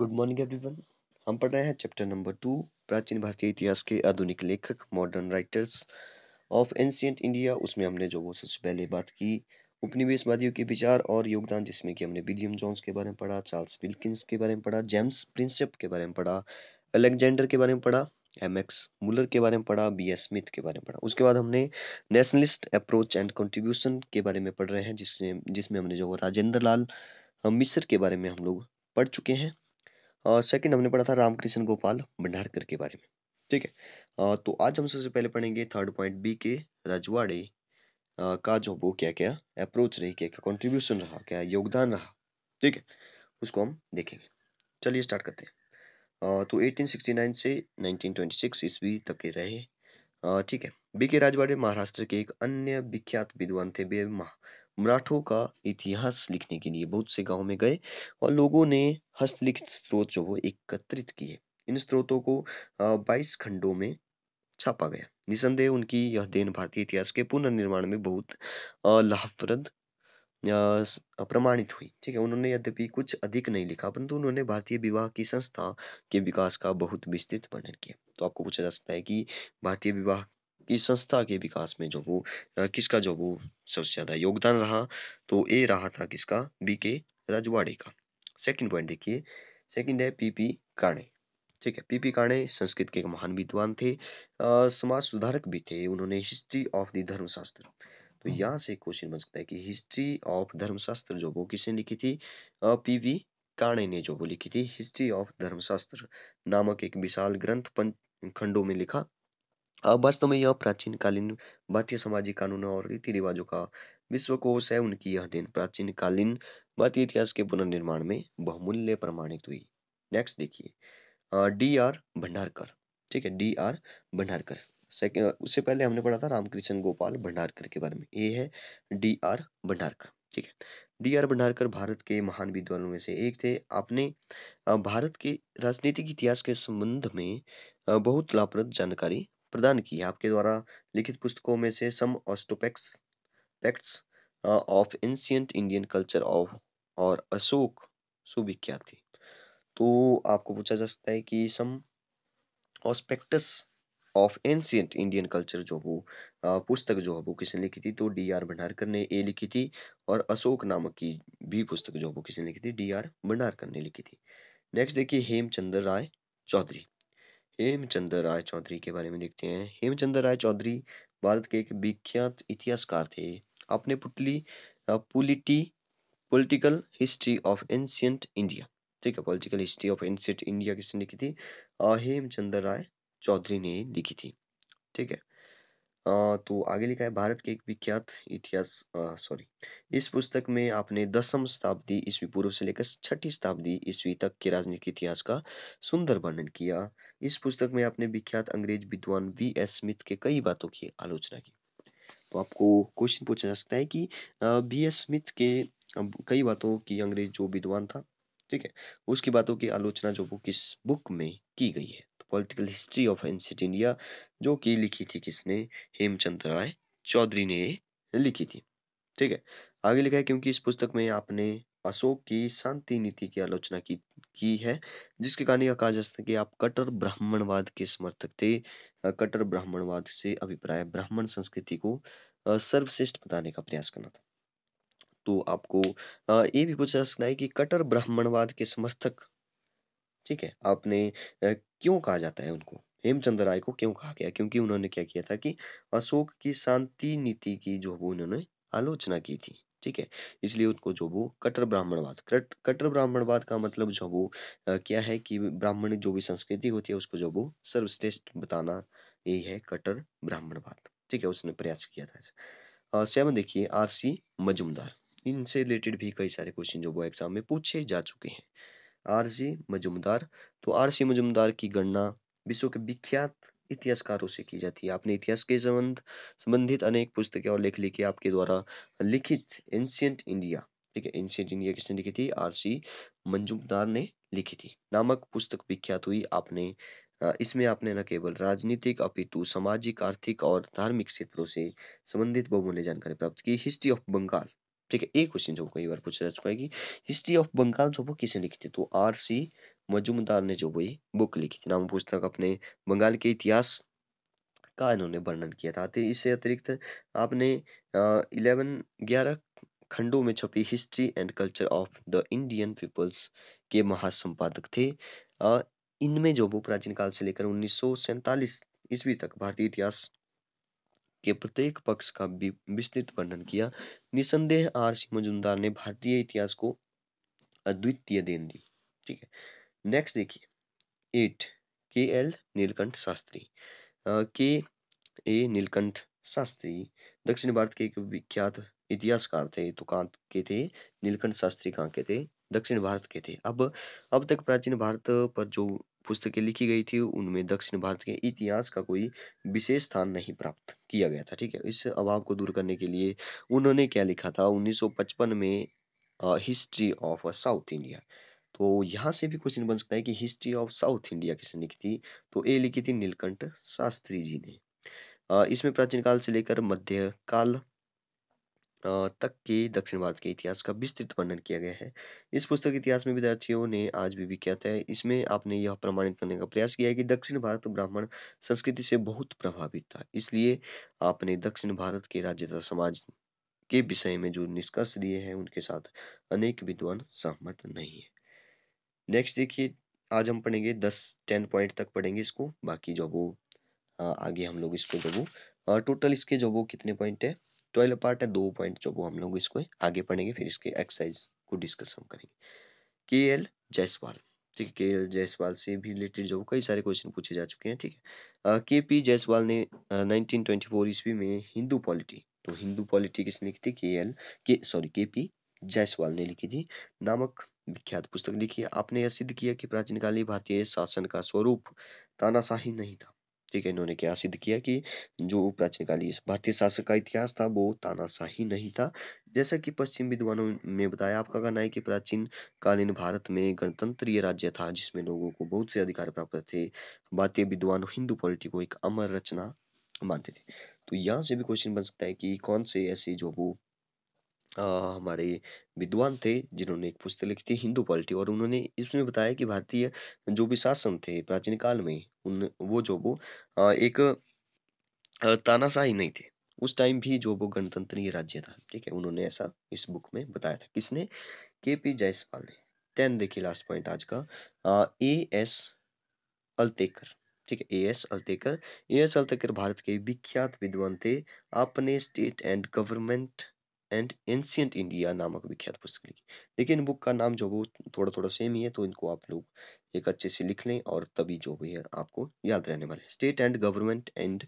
Good morning everyone हम पढ़ रहे हैं चैप्टर नंबर टू प्राचीन भारतीय इतिहास के आधुनिक लेखक modern writers of ancient India उसमें हमने जो वो सबसे पहले बात की उपनिवेशवादियों के विचार और योगदान जिसमें कि हमने विलियम जॉन्स के बारे में पढ़ा चार्ल्स विल्किंस के बारे में पढ़ा जेम्स प्रिंसेप के बारे में पढ़ा अलेक्जेंडर के बारे में पढ़ा एम एक्स मुलर के बारे में पढ़ा बी एस स्मिथ के बारे में पढ़ा उसके बाद हमने नेशनलिस्ट अप्रोच एंड कंट्रीब्यूशन के बारे में पढ़ रहे हैं जिससे जिसमें हमने जो राजेंद्र लाल मिसर के बारे में हम लोग पढ़ चुके हैं और सेकंड हमने पढ़ा था रामकृष्ण गोपाल भंडारकर के बारे में ठीक है तो आज हम सबसे पहले पढ़ेंगे third point B K Rajwade का जो वो क्या क्या अप्रोच रही क्या क्या कॉन्ट्रीब्यूशन रहा क्या योगदान रहा ठीक है उसको हम देखेंगे चलिए स्टार्ट करते हैं तो 1869 से 1926 ईस्वी तक के रहे ठीक है बी के राजवाड़े महाराष्ट्र के एक अन्य विख्यात विद्वान थे मराठों का इतिहास लिखने के लिए बहुत से गांव में गए और लोगों ने हस्तलिखित स्रोत जो वो एकत्रित किए इन स्रोतों को बाईस खंडों में छापा गया निसंदेह उनकी यह देन भारतीय इतिहास के पुनर्निर्माण में बहुत लाभप्रद प्रमाणित हुई ठीक है उन्होंने यद्यपि कुछ अधिक नहीं लिखा परंतु उन्होंने भारतीय विवाह की संस्था के विकास का बहुत विस्तृत वर्णन किया तो आपको पूछा जा सकता है कि भारतीय विवाह की संस्था के विकास में जो वो किसका जो वो सबसे ज्यादा योगदान रहा तो ए रहा था किसका बी के रजवाड़े का सेकंड पॉइंट देखिए सेकंड है पीपी काणे ठीक है पीपी काणे संस्कृत के एक महान विद्वान थे समाज सुधारक भी थे उन्होंने हिस्ट्री ऑफ द धर्मशास्त्र तो हम्म। यहाँ से क्वेश्चन बन सकता है कि हिस्ट्री ऑफ धर्मशास्त्र जो वो किसने लिखी थी पीवी काणे ने जो वो लिखी थी हिस्ट्री ऑफ धर्मशास्त्र नामक एक विशाल ग्रंथ पंच खंडों में लिखा वास्तव में यह प्राचीन कालीन भारतीय सामाजिक कानूनों और रीति रिवाजों का विश्वकोश है उनकी यह देन प्राचीन कालीन भारतीय इतिहास के पुनर्निर्माण में बहुमूल्य प्रमाणित हुई नेक्स्ट देखिए डी आर भंडारकर ठीक है डी आर भंडारकर उससे पहले हमने पढ़ा था रामकृष्ण गोपाल भंडारकर के बारे में ये है डी आर भंडारकर ठीक है डी आर भंडारकर भारत के महान विद्वानों में से एक थे आपने भारत के राजनीतिक इतिहास के संबंध में बहुत लाभप्रद जानकारी प्रदान की है आपके द्वारा लिखित पुस्तकों में से some aspects aspects of ancient Indian culture of और अशोक सुविख्यात थी तो आपको पूछा जा सकता है कि some aspects of ancient Indian culture जो वो uh, पुस्तक जो है वो किसने लिखी थी तो डी आर भंडारकर ने ए लिखी थी और अशोक नामक की भी पुस्तक जो वो किसने लिखी थी डी आर भंडारकर ने लिखी थी नेक्स्ट देखिए हेमचंद्र राय चौधरी हेमचंद्र राय चौधरी के बारे में देखते हैं हेमचंद्र राय चौधरी भारत के एक विख्यात इतिहासकार थे आपने पुटली पुलिटी political history of ancient India ठीक है political history of ancient India किसने लिखी थी uh, हेमचंद्र राय चौधरी ने लिखी थी ठीक है आ, uh, तो आगे लिखा है भारत के एक विख्यात इतिहास सॉरी uh, इस पुस्तक में आपने दसम शताब्दी ईस्वी पूर्व से लेकर छठी शताब्दी ईस्वी तक के राजनीतिक इतिहास का सुंदर वर्णन किया इस पुस्तक में आपने विख्यात अंग्रेज विद्वान वी एस स्मिथ के कई बातों की आलोचना की तो आपको क्वेश्चन पूछा जा सकता है कि बी एस स्मिथ के कई बातों की अंग्रेज जो विद्वान था ठीक है उसकी बातों की आलोचना जो वो किस बुक में की गई है तो political history of ancient India जो कि लिखी थी किसने हेमचंद राय चौधरी ने लिखी थी ठीक है आगे लिखा है क्योंकि इस पुस्तक में आपने अशोक की शांति नीति की आलोचना की की है जिसके कारण यह कहा जा सकता है कि आप कट्टर ब्राह्मणवाद के समर्थक थे कट्टर ब्राह्मणवाद से अभिप्राय ब्राह्मण संस्कृति को सर्वश्रेष्ठ बताने का प्रयास करना था तो आपको ये भी पूछा जा सकता है कि कट्टर ब्राह्मणवाद के समर्थक ठीक है आपने क्यों कहा जाता है उनको हेमचंद राय को क्यों कहा गया क्योंकि उन्होंने क्या किया था कि अशोक की शांति नीति की जो वो उन्होंने आलोचना की थी ठीक है इसलिए उनको जो वो कट्टर ब्राह्मणवाद कट कट्टर ब्राह्मणवाद का मतलब जो वो आ, क्या है कि ब्राह्मण जो भी संस्कृति होती है उसको जो वो सर्वश्रेष्ठ बताना यही है कट्टर ब्राह्मणवाद ठीक है उसने प्रयास किया था सेवन देखिए आर सी मजुमदार इनसे रिलेटेड भी कई सारे क्वेश्चन जो वो एग्जाम में पूछे जा चुके हैं आर सी मजुमदार तो आर सी मजुमदार की गणना विश्व के विख्यात इतिहासकारों से की जाती है आपने इतिहास के संबंध संबंधित अनेक पुस्तकें और लेख लिखे आपके द्वारा लिखित एंशियंट इंडिया ठीक है एंशियंट इंडिया किसने लिखी थी आर सी मंजूमदार ने लिखी थी नामक पुस्तक विख्यात हुई आपने इसमें आपने न केवल राजनीतिक अपितु सामाजिक आर्थिक और धार्मिक क्षेत्रों से संबंधित बहुमूल्य जानकारी प्राप्त की हिस्ट्री ऑफ बंगाल ठीक है एक क्वेश्चन जो कई बार पूछा जा चुका है कि हिस्ट्री ऑफ बंगाल जो वो किसने लिखी थी तो आर सी मजुमदार ने जो वही बुक लिखी थी नाम पुस्तक अपने बंगाल के इतिहास का इन्होंने वर्णन किया था इससे अतिरिक्त आपने इलेवन ग्यारह खंडों में छपी history and culture of the Indian peoples के महासंपादक थे इनमें जो वो प्राचीन काल से लेकर उन्नीस सौ ईस्वी तक भारतीय इतिहास के प्रत्येक पक्ष का विस्तृत वर्णन किया निसंदेह आर सी मजुमदार ने भारतीय इतिहास को अद्वितीय देन दी ठीक है नेक्स्ट देखिए एट के एल नीलकंठ शास्त्री के ए नीलकंठ शास्त्री दक्षिण भारत के एक विख्यात इतिहासकार थे तो कहाँ के थे नीलकंठ शास्त्री कहाँ के थे दक्षिण भारत के थे अब अब तक प्राचीन भारत पर जो पुस्तकें लिखी गई थी उनमें दक्षिण भारत के इतिहास का कोई विशेष स्थान नहीं प्राप्त किया गया था ठीक है इस अभाव को दूर करने के लिए उन्होंने क्या लिखा था 1955 में हिस्ट्री ऑफ साउथ इंडिया तो यहाँ से भी क्वेश्चन बन सकता है कि हिस्ट्री ऑफ साउथ इंडिया किसने लिखी थी तो ये लिखी थी नीलकंठ शास्त्री जी ने इसमें प्राचीन काल से लेकर मध्य काल तक के दक्षिण भारत के इतिहास का विस्तृत वर्णन किया गया है इस पुस्तक इतिहास में विद्यार्थियों ने आज भी विख्यात है इसमें आपने यह प्रमाणित करने का प्रयास किया है कि दक्षिण भारत ब्राह्मण संस्कृति से बहुत प्रभावित था इसलिए आपने दक्षिण भारत के राज्य तथा समाज के विषय में जो निष्कर्ष दिए हैं उनके साथ अनेक विद्वान सहमत नहीं है नेक्स्ट देखिए आज हम पढ़ेंगे दस टेन पॉइंट तक पढ़ेंगे इसको बाकी जो वो आगे हम लोग इसको जो वो टोटल इसके जो वो कितने पॉइंट है ट्वेल्व पार्ट है दो पॉइंट जो वो हम लोग इसको आगे पढ़ेंगे फिर इसके एक्सरसाइज को डिस्कस हम करेंगे के एल जायसवाल ठीक है के एल जायसवाल से भी रिलेटेड जो कई सारे क्वेश्चन पूछे जा चुके हैं ठीक है के पी जायसवाल ने नाइनटीन ट्वेंटी फोर ईस्वी में हिंदू पॉलिटी तो हिंदू पॉलिटी किसने लिखी थी के एल के सॉरी के पी जायसवाल ने लिखी थी नामक विख्यात पुस्तक लिखी है आपने यह सिद्ध किया कि प्राचीन कालीन भारतीय शासन का स्वरूप तानाशाही नहीं था ठीक है इन्होंने क्या सिद्ध किया कि जो प्राचीन काली भारतीय शासक का इतिहास था वो तानाशाही नहीं था जैसा कि पश्चिम विद्वानों ने बताया आपका कहना है कि प्राचीन कालीन भारत में गणतंत्रीय राज्य था जिसमें लोगों को बहुत से अधिकार प्राप्त थे भारतीय विद्वान हिंदू पॉलिटी को एक अमर रचना मानते थे तो यहाँ से भी क्वेश्चन बन सकता है कि कौन से ऐसे जो वो हमारे विद्वान थे जिन्होंने एक पुस्तक लिखी थी हिंदू पॉलिटी और उन्होंने इसमें बताया कि भारतीय जो भी शासन थे प्राचीन काल में उन वो जो वो एक तानाशाही नहीं थे उस टाइम भी जो वो गणतंत्रीय राज्य था ठीक है उन्होंने ऐसा इस बुक में बताया था किसने के पी जायसपाल ने टेन देखिए लास्ट पॉइंट आज का ए एस अल्तेकर ठीक है A S Altekar A S Altekar Bharat के विख्यात विद्वान थे अपने state and government and ancient India नामक विख्यात पुस्तक लिखी देखिए इन बुक का नाम जो वो थोड़ा थोड़ा सेम ही है तो इनको आप लोग एक अच्छे से लिख लें और तभी जो भी है आपको याद रहने वाले state and government and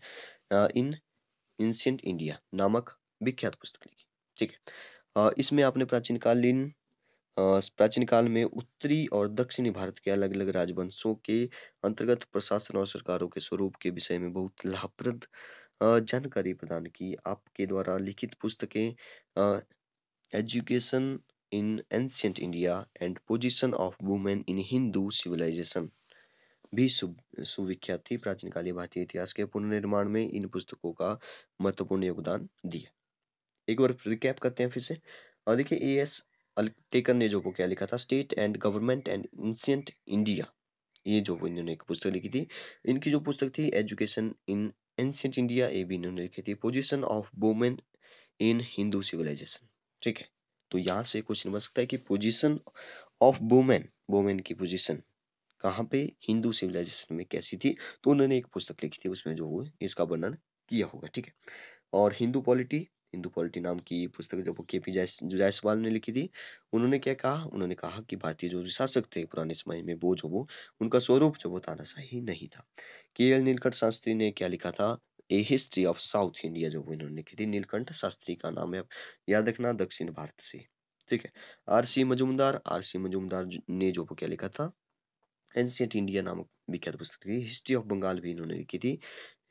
in ancient India नामक विख्यात पुस्तक लिखी ठीक है इसमें आपने प्राचीन कालीन प्राचीन काल में उत्तरी और दक्षिणी भारत के अलग अलग राजवंशों के अंतर्गत प्रशासन और सरकारों के स्वरूप के विषय में बहुत लाभप्रद जानकारी प्रदान की। आपके द्वारा लिखित पुस्तकें education in ancient India and position of women in Hindu civilization भी सुविख्यात थी। प्राचीनकालीन भारतीय इतिहास के पुनर्निर्माण में इन पुस्तकों का महत्वपूर्ण योगदान दिया। एक बार रिकैप करते हैं फिर से। और देखिए ए एस अल्तेकर ने जो क्या लिखा था state and government and ancient India ये जो इन्होंने एक पुस्तक लिखी थी इनकी जो पुस्तक थी education in ancient India A B इन्होंने लिखी थी position of women in Hindu civilization ठीक है तो यहाँ से क्वेश्चन बन सकता है कि पोजिशन ऑफ वुमेन वुमेन की पोजिशन कहाँ पे हिंदू सिविलाइजेशन में कैसी थी तो उन्होंने एक पुस्तक लिखी थी उसमें जो इसका वर्णन किया होगा ठीक है और हिंदू पॉलिटी हिंदू पॉलिटी नाम की पुस्तक जब के पी जायस जायसवाल ने लिखी थी उन्होंने क्या कहा उन्होंने कहा कि भारतीय जो शासक थे पुराने समय में वो जो वो उनका स्वरूप जो वो तानाशाही नहीं था के एल नीलकंठ शास्त्री ने क्या लिखा था a history of South India जो इन्होंने लिखी थी नीलकंठ शास्त्री का नाम है याद रखना दक्षिण भारत से ठीक है R C Majumdar R C Majumdar ने जो क्या लिखा था एंशियंट इंडिया नामक विख्यात पुस्तक थी हिस्ट्री ऑफ बंगाल भी इन्होंने लिखी थी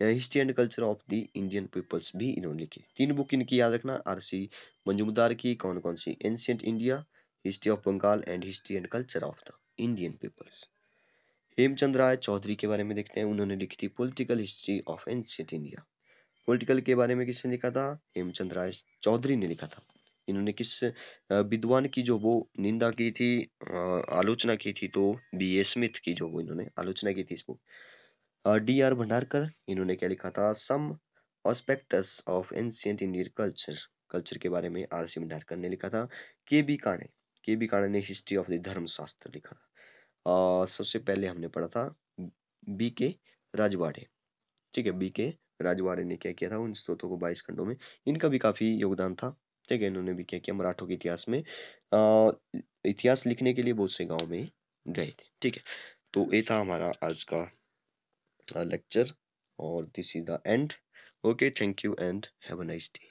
history and culture of the Indian peoples भी इन्होंने लिखी तीन बुक इनकी याद रखना आरसी सी की कौन कौन सी ancient India history of Bengal and history and culture of the Indian peoples Hemchand Ray Chaudhuri के बारे में देखते हैं उन्होंने लिखी थी political history of ancient India political के बारे में किसने लिखा था हेमचंद राय चौधरी ने लिखा था इन्होंने किस विद्वान की जो वो निंदा की थी आलोचना की थी तो बी ए स्मिथ की जो वो इन्होंने आलोचना की थी इस बुक डी आर भंडारकर इन्होंने क्या लिखा था some aspects of ancient Indian culture culture के बारे में आर सी भंडारकर ने लिखा था के बी काणे के बी काणे ने हिस्ट्री ऑफ द धर्मशास्त्र लिखा था सबसे पहले हमने पढ़ा था बी के राजवाड़े ठीक है बी के राजवाड़े ने क्या किया था उन स्रोतों को बाईस खंडों में इनका भी काफी योगदान था ठीक है इन्होंने भी क्या किया मराठों के इतिहास में अः इतिहास लिखने के लिए बहुत से गाँव में गए थे ठीक है तो ये था हमारा आज का A lecture or this is the end okay thank you and have a nice day